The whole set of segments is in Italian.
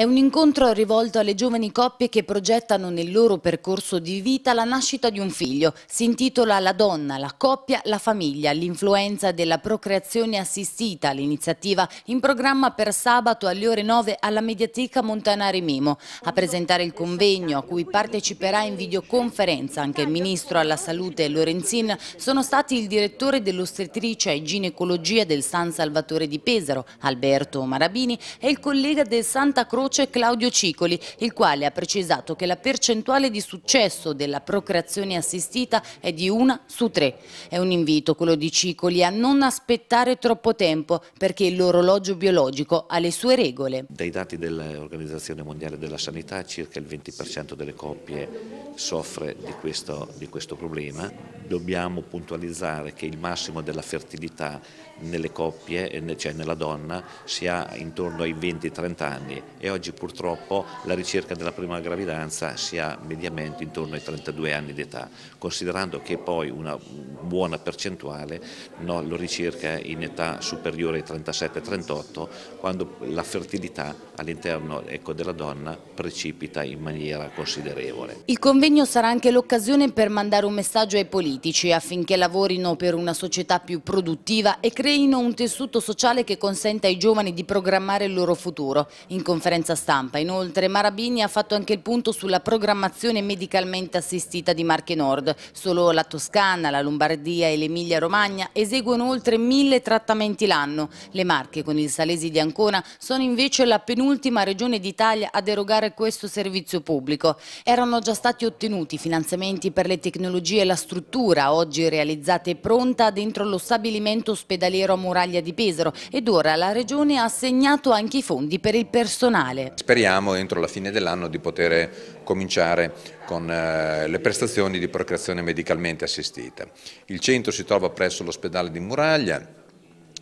È un incontro rivolto alle giovani coppie che progettano nel loro percorso di vita la nascita di un figlio. Si intitola La donna, la coppia, la famiglia, l'influenza della procreazione assistita, l'iniziativa in programma per sabato alle ore 9 alla Mediateca Montanari Mimo. A presentare il convegno, a cui parteciperà in videoconferenza anche il Ministro alla Salute Lorenzin, sono stati il direttore dell'ostetricia e ginecologia del San Salvatore di Pesaro, Alberto Marabini, e il collega del Santa Croce voce Claudio Cicoli, il quale ha precisato che la percentuale di successo della procreazione assistita è di una su tre. È un invito quello di Cicoli a non aspettare troppo tempo perché l'orologio biologico ha le sue regole. Dai dati dell'Organizzazione Mondiale della Sanità circa il 20% delle coppie soffre di questo, di questo, problema. Dobbiamo puntualizzare che il massimo della fertilità nelle coppie, cioè nella donna, si ha intorno ai 20-30 anni e oggi purtroppo la ricerca della prima gravidanza si ha mediamente intorno ai 32 anni di età, considerando che poi una buona percentuale no, lo ricerca in età superiore ai 37-38, quando la fertilità all'interno ecco, della donna precipita in maniera considerevole. Il convegno sarà anche l'occasione per mandare un messaggio ai politici affinché lavorino per una società più produttiva e creino un tessuto sociale che consenta ai giovani di programmare il loro futuro. In conferenza stampa, inoltre, Marabini ha fatto anche il punto sulla programmazione medicalmente assistita di Marche Nord. Solo la Toscana, la Lombardia e l'Emilia-Romagna eseguono oltre mille trattamenti l'anno. Le Marche, con il Salesi di Ancona, sono invece la penultima regione d'Italia ad erogare questo servizio pubblico. Erano già stati ottenuti finanziamenti per le tecnologie e la struttura, oggi realizzata e pronta dentro lo stabilimento ospedaliero a Muraglia di Pesaro ed ora la Regione ha assegnato anche i fondi per il personale. Speriamo entro la fine dell'anno di poter cominciare con eh, le prestazioni di procreazione medicalmente assistita. Il centro si trova presso l'ospedale di Muraglia,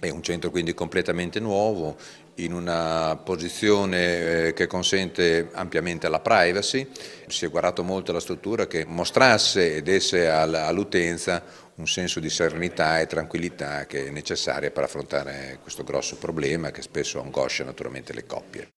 è un centro quindi completamente nuovo, in una posizione eh, che consente ampiamente la privacy. Si è guardato molto alla struttura che mostrasse e desse all'utenza un senso di serenità e tranquillità che è necessaria per affrontare questo grosso problema che spesso angoscia naturalmente le coppie.